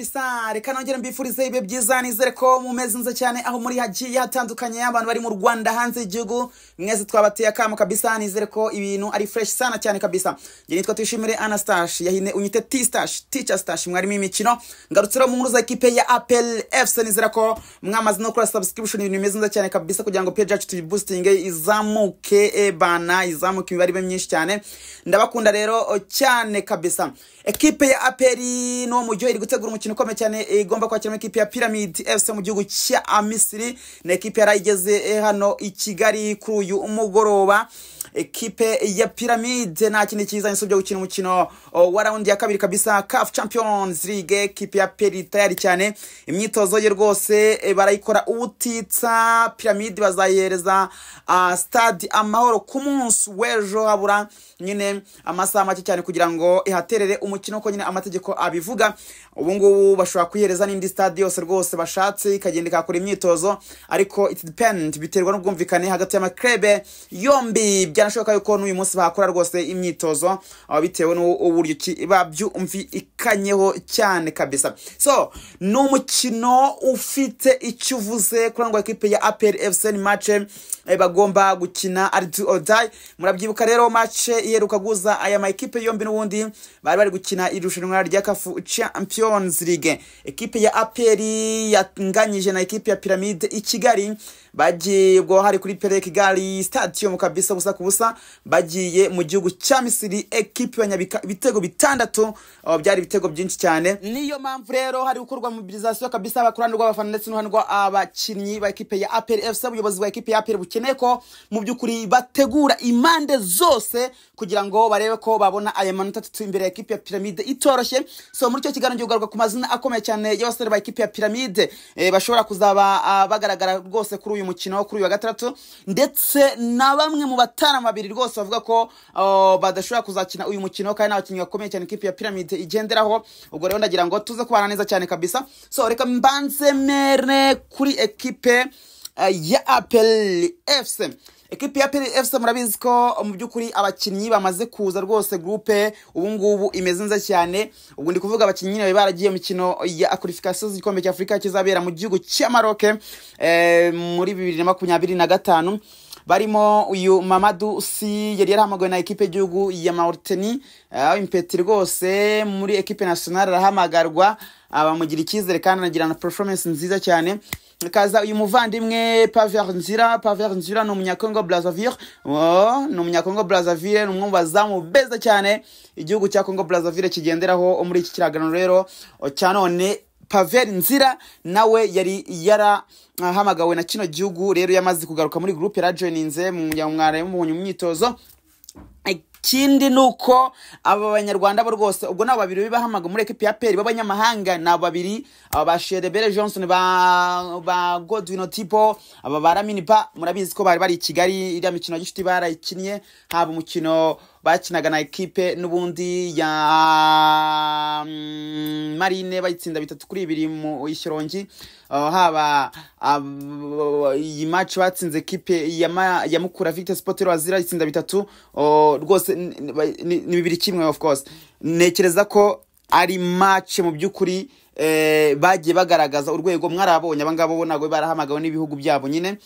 kabisa reka nongere mbifurize ibe byiza nizere ko mumeze nza cyane aho muri hagiye hatandukanye abantu bari mu rwanda hanze y'igihugu mwese twabateye akamo kabisa nizere ko ibintu ari fresh sana cyane kabisa nge nitwa tuyishimire anastash yahine unyite t stash teacher stash mwarimu imikino ngarutse rero mu nkuru za ekipe ya apel fc nizera ko mwamaze no gukora subscription ibintu bimeze neza cyane kabisa kugira ngo page yacu tuyiboostinge izamuke ebana izamuke imibare ibe myinshi cyane ndabakunda rero cyane kabisa ekipe ya apel n'uwo mujyi iri gutegura umukino umukino ukomeye cyane eh, igomba kwakiramo ikipe ya Pyramid FC mu gihugu cya amisiri na ekipe yarayigeze eh, hano i Kigali kuri uyu mugoroba ekipe ya piramide nta kindi cyiza usibye gukina umukino oh, wa rawundi ya kabiri kabisa kafu champions league ekipe ya peri cyane imyitozo ye rwose eh, barayikora ubutitsa piramide bazayihereza ah, stade amahoro ku munsi w'ejo habura nyine amasaha make cyane kugira ngo ihaterere umukino ko nyine amategeko abivuga ubu ngubu bashobora kuyihereza n'indi stade yose rwose bashatse ikagenda ikakora imyitozo ariko it depend biterwa n'ubwumvikane hagati y'amakrebe yombi byanashoboka yuko n'uyu munsi bakora rwose imyitozo bitewe n'uburyo babyumvikanyeho cyane kabisa so ni umukino ufite icyo uvuze ngo ekipe ya aperi efuseni mace eh, bagomba gukina ari odayi murabyibuka rero mace iheruka guhuza aya makipe yombi n'ubundi bari bari gukina irushanwa rya kafu champions league ekipe ya aperi yanganyije na ekipe ya piramide i kigali bagiye ubwo hari kuri pereki gari stadium kabisa gusa ku busa bagiye mu gihugu cya misiri ekipi ibitego bitandatu oh, byari ibitego byinshi cyane niyo mpamvu rero hari gukorwa mobilizasiyo kabisa abakurani rw'abafana ndetse n'uruhande rw'abakinnyi ba ekipe ya aperi efuse ubuyobozi bwa ekipe ya aperi bukeneye ko mu by'ukuri bategura impande zose kugira ngo barebe ko babona aya manota atatu imbere ya ekipe ya piramide itoroshye so muri icyo kiganiro ugaruka ku mazina akomeye cyane y'abasore ba ekipe ya piramide eh, bashobora kuzaba ah, bagaragara rwose kuri uyu uyu mukino wo kuri uyu wa gatandatu ndetse na bamwe mu batara babiri rwose bavuga ko badashobora kuzakina uyu mukino kandi n'abakinnyi bakomeye cyane ikipe ya piramide igenderaho ubwo rero ndagira ngo tuze kubana neza cyane kabisa so reka mbanze mere kuri ekipe eh, ya apel efuse ekipi ya peri efuse murabizi ko mu by'ukuri abakinnyi bamaze kuza rwose gurupe ubu ngubu imeze neza cyane ubu ndi kuvuga abakinnyi bari baragiye mikino ya akurifikasiyo z'igikombe cya afurika kizabera mu gihugu cya cy'amaroke eh, muri bibiri na makumyabiri na gatanu barimo uyu mamadu si yari yarahamagawe na ekipe y'igihugu ya mawuriteni eh, impeti rwose muri ekipe nasiyonari arahamagarwa ah, bamugira icyizere kandi anagira na nziza cyane kaza uyu muvandimwe paver nzira paver nzira ni umunyakongo brazaville oh, ni umunyakongo brazaville ni umwe mu bazamu beza cyane igihugu cya congo brazaville kigenderaho muri iki kiragano rero cyanone paver nzira nawe yari yara na kino gihugu rero yamaze kugaruka muri gurupe yarajoyininze mu gihe mwarimu mu myitozo ikindi ni uko aba banyarwanda bo rwose ubwo ni babiri bibahamaga muri ekipi ya peri b'abanyamahanga ni babiri aba ba sherebere johnson ba ba Godwino otipo aba ba raminipa murabizi ko bari bari i kigali iriya mikino ya gicuti barayikinnye haba umukino bakinaga na ekipe n'ubundi ya marine bayitsinda bitatu kuri ibiri mu ishyirongi uh, haba uh, iyi maci batsinze kipe ya mukura victor sipotero wazira itsinda bitatu uh, rwose ni bibiri kimwe of course ntekereza ko ari maci mu by'ukuri eh, bagiye bagaragaza urwego mwarabonye abangabo bo barahamagawe n'ibihugu byabo nyine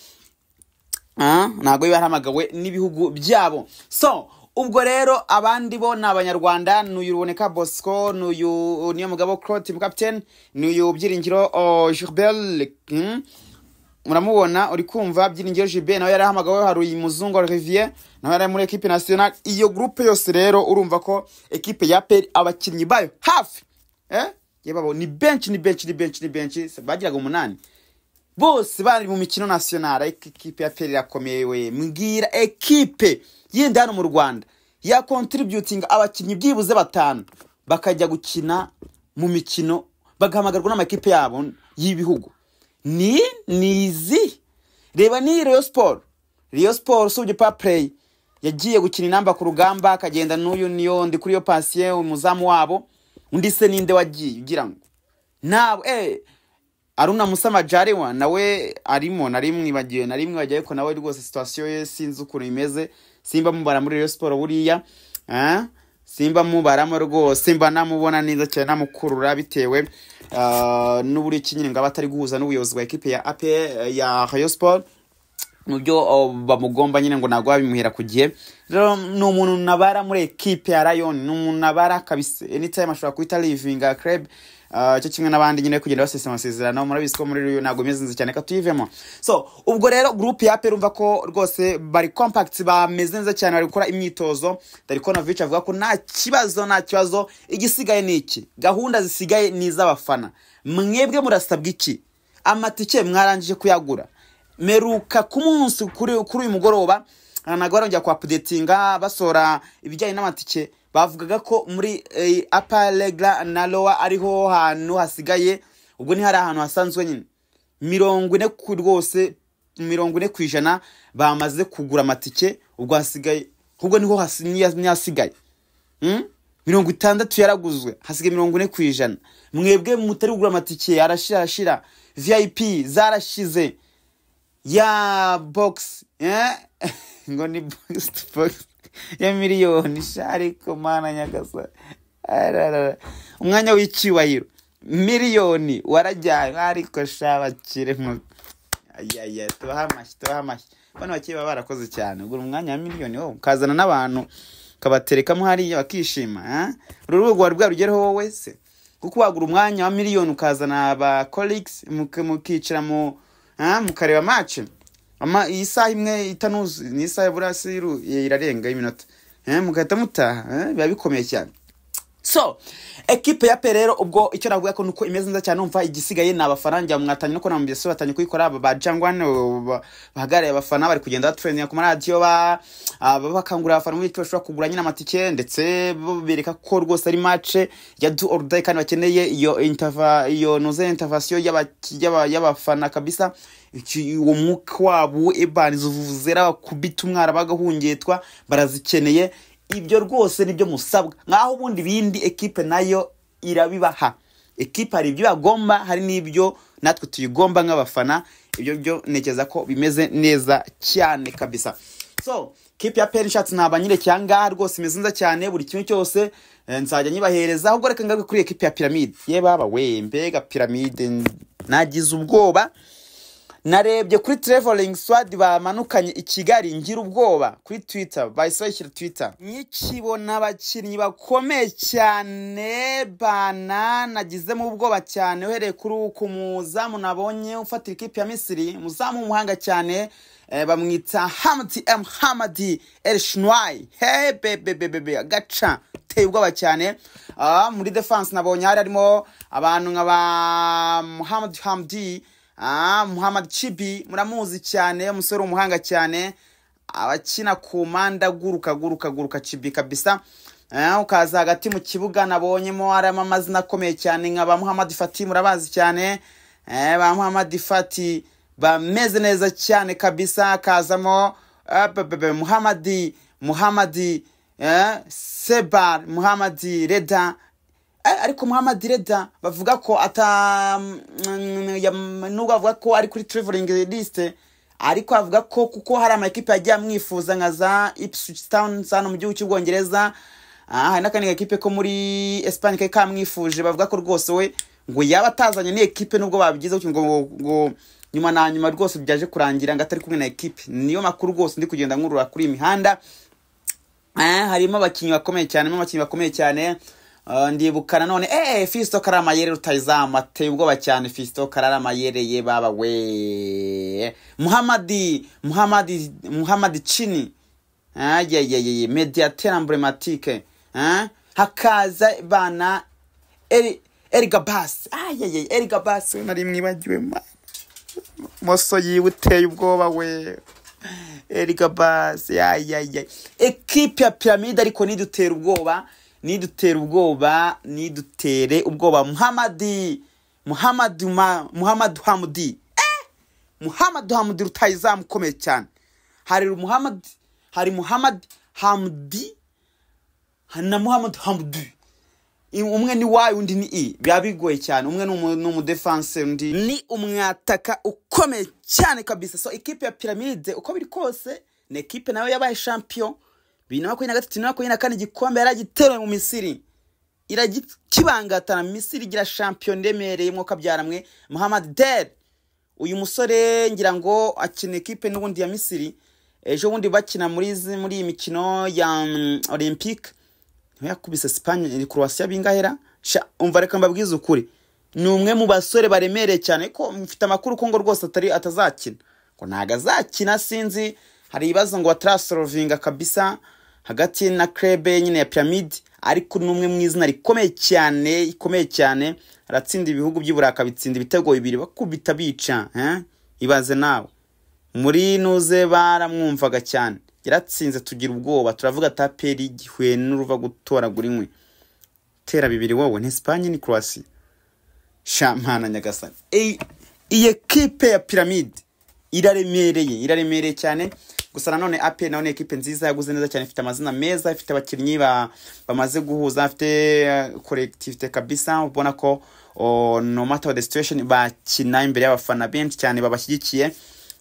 ah, ntabwo barahamagawe n'ibihugu byabo so ubwo rero abandi bo ni abanyarwanda n'uyu ruboneka bosco n'uyu niyo mugabo claude mukapitene n'uyu byiringiro oh, jubel hmm? muramubona uri kumva byiringiro jube nawe yari ahamagawe hari uyu muzungu riviye nawe yari muri ekipe nasiyonari iyo gurupe yose rero urumva ko ekipe ya peri abakinnyi bayo hafi eh? ni benshi ni benshi ni benshi ni benshi bagiraga umunani bose bari mu mikino nasiyonari ariko ikipe ya peri irakomeye mbwira ekipe yenda hano mu rwanda ya yakontiribyutinga abakinnyi byibuze batanu bakajya gukina mu mikino bagahamagarwa n'amakipe yabo y'ibihugu ni ni reba ni riyo siporo riyo siporo usubye pa yagiye gukina inamba ku rugamba akagenda n'uyu niyo ndi kuri yo pansiyo umuzamu wabo undi se ninde wagiye ugira ngo ntabwo eee eh, aruna musama nawe arimo nari mwibagiwe nari mwibagiwe ariko nawe rwose situwasiyo ye sinzi ukuntu imeze simba mubara muri rero siporo buriya simba mubaramo rwose mba namubona neza cyane namukurura bitewe ah, n'uburyo ki nyine ngo aba atari guhuza n'ubuyobozi bwa ekipe ya ape ya rayo siporo mu byo oh, bamugomba nyine ngo ntabwo babimuhera ku gihe rero ni umuntu nabara muri ekipe ya rayoni ni umuntu nabara kabisa anytime ashobora guhita livinga club Ah, cyo kimwe n'abandi nyine kugenda basesa amasezerano murabizi ko muri uyu ntabwo imeze neza cyane ko tuyivemo so ubwo rero gurupe ya rumva ko rwose bari kompakiti bameze neza cyane bari gukora imyitozo dariko na vici avuga ko nta kibazo nta kibazo igisigaye ni iki gahunda zisigaye ni iz'abafana mwebwe murasabwa iki amatike mwarangije kuyagura meruka ku munsi kuri uyu mugoroba ah, ntabwo barongera kuhapudetinga basohora ibijyanye n'amatike bavugaga ko muri apa eh, regara na rowa ariho hantu hasigaye ubwo ntihari ahantu hasanzwe nyine mirongo ine ku rwose mirongo ine ku ijana bamaze kugura amatike ubwo hasigaye ahubwo niho hasigaye hmm? mirongo itandatu yaraguzwe hasigaye mirongo ine ku ijana mwebwe mutari kugura amatike arashira arashira viyayipi zarashize ya bogisi eh? ngo ni bogisi bogisi ya miliyoni ariko mana nyagasa umwanya w'icyubahiro miliyoni warajyanywe ariko shabakire nkuko ayaya tubaho amashyi tubaho amashyi bano bakiye baba barakoze cyane ugura umwanya wa miliyoni wowe ukazana n'abantu ukabaterekamo hariya bakishima uru rugo wari bwarugereho wowe se kuko wagura umwanya wa miliyoni ukazana ba korigisi mukicara mukareba mace iyi saha imwe itanuzi ni isaha buriya irarenga y'iminota eh, mugahita mutaha eh, biba bikomeye cyane so ekipe ya pe rero ubwo icyo navuga ko nuko imeze neza cyane umva igisigaye ni abafana mwatangiye no kubona mu biso batangiye kuyikora ba jangwane bahagarariye abafana bari kugenda baturindira ku maradiyo bakangurira abafana muri bashobora kugura nyine amatike ndetse bereka ko rwose ari mace ya du orudayi kandi bakeneye iyo intava iyo nuze intavasiyo y'abafana kabisa uwo mwuka wabo ebaniza ubuvuzera bakubita umwara bagahungitwa barazikeneye ibyo rwose nibyo musabwa nk'aho ubundi bindi ekipe nayo irabibaha ekipe hari ibyo bagomba hari n'ibyo natwe tuyigomba nk'abafana ibyo byo ntekereza ko bimeze neza cyane kabisa so kipe ya peri nshatse ntabwo nyireke cyangwa rwose imeze neza cyane buri kimwe cyose eh, nzajya nyibahereza ahubwo reka ngaruke kuri ekipe ya piramide ye baba we mbega piramide nagize ubwoba narebye kuri trevoringi swadi bamanukanye i kigali ngira ubwoba kuri twita bayisohokera twitter nkikibona abakinnyi bakomeye cyane bana bananagizemo ubwoba cyane uhereye kuri uku muzamu nabonye ufatira ikipe ya misiri muzamu w'umuhanga cyane eh, bamwita hamdi emu hamadi erishinwayi hebebebebebe agaca ateye ubwoba cyane ah, muri defanse nabonye hari harimo abantu nka ba muhamadi hamdi Ah, muhammad chibi muramuzi cyane umusore umuhanga cyane abakina ku mpande aguruka aguruka aguruka chibi kabisa ah, ukaza hagati mu kibuga nabonyemo harimo amazina akomeye cyane nka ba muhammad fati murabazi cyane eh, ba muhammad fati bameze neza cyane kabisa akazamo eh, muhammad muhammad eh, sebar muhammad reda Eh, ariko muhammad reda bavuga ko ata mm, mm, nubwo bavuga ko ari kuri traveling list ariko avuga ko kuko hari amakipe yagiye amwifuza nka za ipswich town hano mu gihugu cy'ubwongereza ah, hari n'akandi gakipe ko muri esipanye kari kamwifuje bavuga ko rwose we ngo yaba atazanye n'ikipe nubwo babyize ngo nyuma na nyuma rwose byaje kurangira ngo atari kumwe na ekipe niyo makuru rwose ndi kugenda nkurura kuri iyi mihanda eh, harimo abakinnyi bakomeye cyane harimo abakinnyi bakomeye cyane Uh, ndibuka none eee eh, fisito karamayere rutayizamu ateye ubwoba cyane fisito ye baba we muhamadi muhamadi muhamadi cini ah, yeyeyeye mediyatera amburematike ah, hakaza bana eri eriga basi ayeye ah, eriga basi nari mwibagiwe moso yiwe uteye ubwoba we eriga basi ayeye ekipi ya piramide ariko ntidutera ubwoba ntidutere ubwoba nidutere ubwoba muhamadi muhamadi muhamadi hamudi eh! muhamadi hamudi rutayizamu ukomeye cyane hari muhamadi hari muhamadi hamudi na muhamadi hamudi umwe ni wayi undi ni i biba bigoye cyane umwe ni umudefanse undi ni umwataka ukomeye cyane kabisa so ikipe ya piramide uko biri kose ni ekipe nayo yabaye champion bibiri na makumyabiri na gatatu na makumyabiri na kane igikombe yari mu misiri irakibangatana misiri igira shampiyona iremereye mwuka byaramwe muhammad der uyu musore ngira ngo akina ekipe n'ubundi ya misiri ejo bundi bakina muri muri iyi mikino ya mm, Olympic niho yakubise sipanye kurwasiya bingahera umva reka mbabwize ukuri ni umwe mu basore baremereye cyane ko mfite amakuru ko ngo rwose atari atazakina ngo ntabwo azakina sinzi hari ibibazo ngo batarasorovinga kabisa hagati na krebe nyine ya piramide ariko ni umwe mu izina rikomeye cyane ikomeye cyane aratsinda ibihugu by'iburaka bitsinda ibitego bibiri bakubita bica ibaze nawe muri nuze baramwumvaga cyane yaratsinze tugira ubwoba turavuga taperi igihuye n'uruva gutoragura inkwi tera bibiri wowe ni Espanye ni croatia shampana nyagasani iyi kipe ya piramide iraremereye iraremereye cyane gusa nanone aperi nawe ni ekipe nziza yaguze neza cyane ifite amazina meza ifite abakinnyi bamaze guhuza afite koregitivite eh, kabisa ubona ko oh, no matter the situation bakina imbere y'abafana benshi cyane babashyigikiye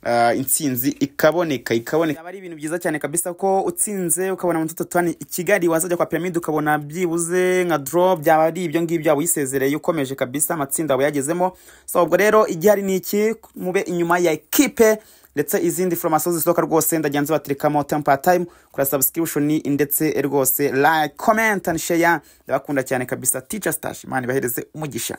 eh, insinzi ikaboneka ikaboneka aba ari ibintu byiza cyane kabisa ko utsinze ukabona mu tutatani i kigali wazajya kwa piramide ukabona byibuze nka doro byaba ari ibyo ngibyo waba uyisezereye ukomeje kabisa amatsinda waba yagezemo so ubwo rero igihari ni iki mube inyuma ya ekipe ndetse izindi foromasiyo zisohoka rwose ndagira ngo tempo ya tayimu kora sabusikiripushoni ndetse rwose like komenti andi sheya ndabakunda cyane kabisa tica sitashi imana ibahereze umugisha